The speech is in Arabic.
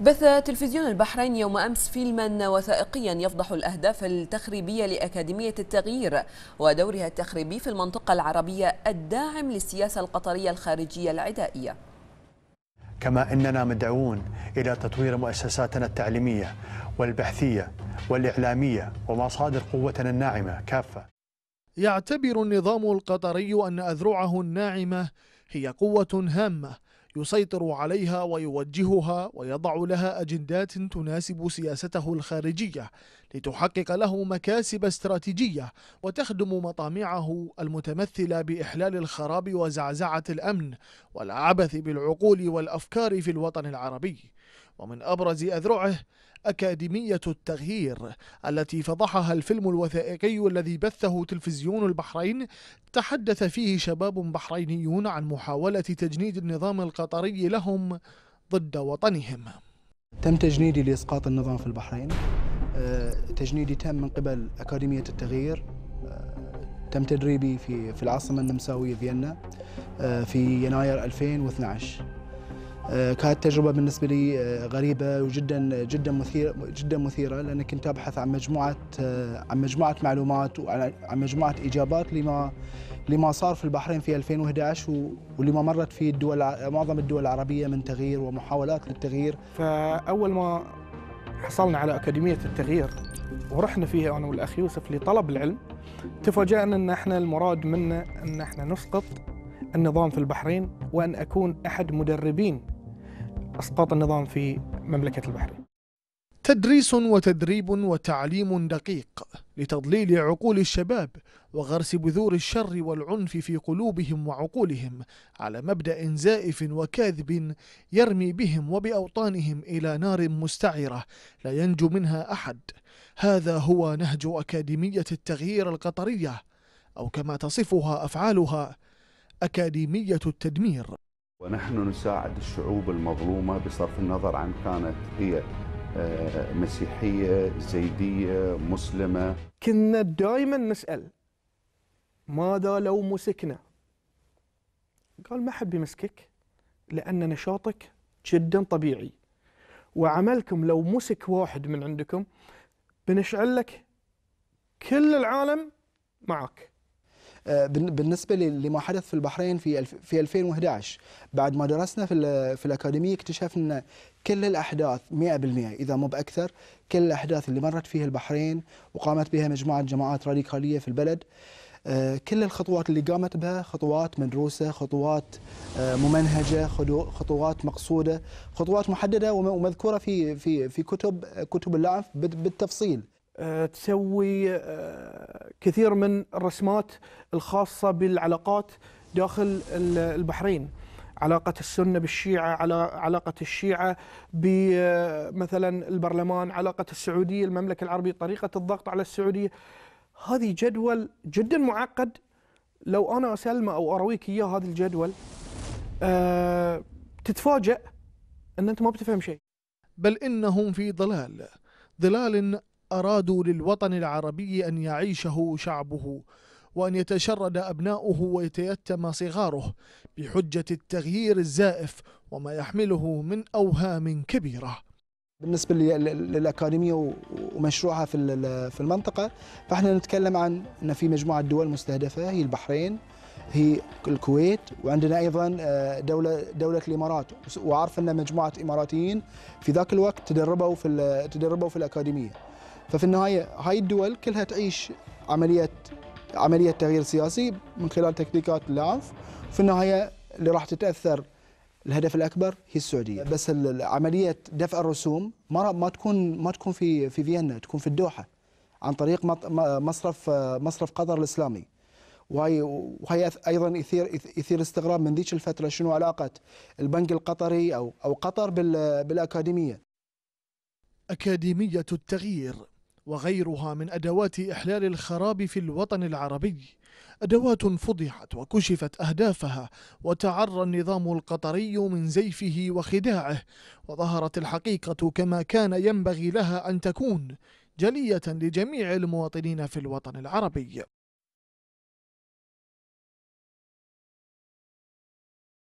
بث تلفزيون البحرين يوم أمس فيلما وثائقيا يفضح الأهداف التخريبية لأكاديمية التغيير ودورها التخريبي في المنطقة العربية الداعم للسياسة القطرية الخارجية العدائية كما أننا مدعوون إلى تطوير مؤسساتنا التعليمية والبحثية والإعلامية ومصادر قوتنا الناعمة كافة يعتبر النظام القطري أن أذرعه الناعمة هي قوة هامة يسيطر عليها ويوجهها ويضع لها أجندات تناسب سياسته الخارجية لتحقق له مكاسب استراتيجية وتخدم مطامعه المتمثلة بإحلال الخراب وزعزعة الأمن والعبث بالعقول والأفكار في الوطن العربي ومن أبرز أذرعه أكاديمية التغيير التي فضحها الفيلم الوثائقي الذي بثه تلفزيون البحرين تحدث فيه شباب بحرينيون عن محاولة تجنيد النظام القطري لهم ضد وطنهم تم تجنيدي لإسقاط النظام في البحرين آه، تجنيدي تم من قبل أكاديمية التغيير آه، تم تدريبي في العاصمة النمساوية فيينا آه، في يناير 2012 كانت تجربة بالنسبة لي آه، غريبة وجدا آه، جدا مثيرة جدا مثيرة لأني كنت أبحث عن مجموعة آه، عن مجموعة معلومات وعن مجموعة إجابات لما لما صار في البحرين في 2011 ولما مرت في الدول معظم الدول العربية من تغيير ومحاولات للتغيير فأول ما حصلنا على أكاديمية التغيير ورحنا فيها أنا والأخ يوسف لطلب العلم تفاجأنا أن احنا المراد منا أن احنا نسقط النظام في البحرين وأن أكون أحد مدربين اسقاط النظام في مملكه البحرين. تدريس وتدريب وتعليم دقيق لتضليل عقول الشباب وغرس بذور الشر والعنف في قلوبهم وعقولهم على مبدأ زائف وكاذب يرمي بهم وبأوطانهم إلى نار مستعرة لا ينجو منها أحد هذا هو نهج أكاديمية التغيير القطرية أو كما تصفها أفعالها أكاديمية التدمير ونحن نساعد الشعوب المظلومة بصرف النظر عن كانت هي آه، مسيحية زيدية مسلمة كنا دائما نسأل ماذا لو مسكنا قال ما حد بيمسكك لأن نشاطك جدا طبيعي وعملكم لو مسك واحد من عندكم بنشعل لك كل العالم معك آه، بالنسبه لما حدث في البحرين في في 2011 بعد ما درسنا في في الاكاديميه اكتشفنا كل الاحداث 100% اذا مو باكثر كل الاحداث اللي مرت فيها البحرين وقامت بها مجموعه جماعات راديكاليه في البلد آه، كل الخطوات اللي قامت بها خطوات مدروسه، خطوات آه، ممنهجه، خطوات مقصوده، خطوات محدده ومذكوره في في في كتب كتب اللعف بالتفصيل. آه، تسوي آه، كثير من الرسمات الخاصة بالعلاقات داخل البحرين علاقة السنة بالشيعة على علاقة الشيعة بمثلا آه، البرلمان علاقة السعودية المملكة العربية طريقة الضغط على السعودية هذه جدول جدا معقد لو أنا أسلمه أو أرويك إياه هذا الجدول تتفاجأ أن أنت ما بتفهم شيء بل إنهم في ضلال ضلال أرادوا للوطن العربي أن يعيشه شعبه وأن يتشرد أبناؤه ويتيتم صغاره بحجة التغيير الزائف وما يحمله من أوهام كبيرة بالنسبة للأكاديمية ومشروعها في المنطقة فإحنا نتكلم عن أن في مجموعة دول مستهدفة هي البحرين هي الكويت وعندنا ايضا آه، دوله دوله الامارات وعارف ان مجموعه اماراتيين في ذاك الوقت تدربوا في تدربوا في الاكاديميه ففي النهايه هاي الدول كلها تعيش عمليه عمليه تغيير سياسي من خلال تكتيكات لاف في النهايه اللي راح تتاثر الهدف الاكبر هي السعوديه بس عمليه دفع الرسوم ما ما تكون ما تكون في في فيينا تكون في الدوحه عن طريق مصرف مصرف قطر الاسلامي وهي وهي ايضا يثير يثير استغراب من ذيك الفتره شنو علاقه البنك القطري او او قطر بالاكاديميه اكاديميه التغيير وغيرها من أدوات إحلال الخراب في الوطن العربي أدوات فضحت وكشفت أهدافها وتعرى النظام القطري من زيفه وخداعه وظهرت الحقيقة كما كان ينبغي لها أن تكون جلية لجميع المواطنين في الوطن العربي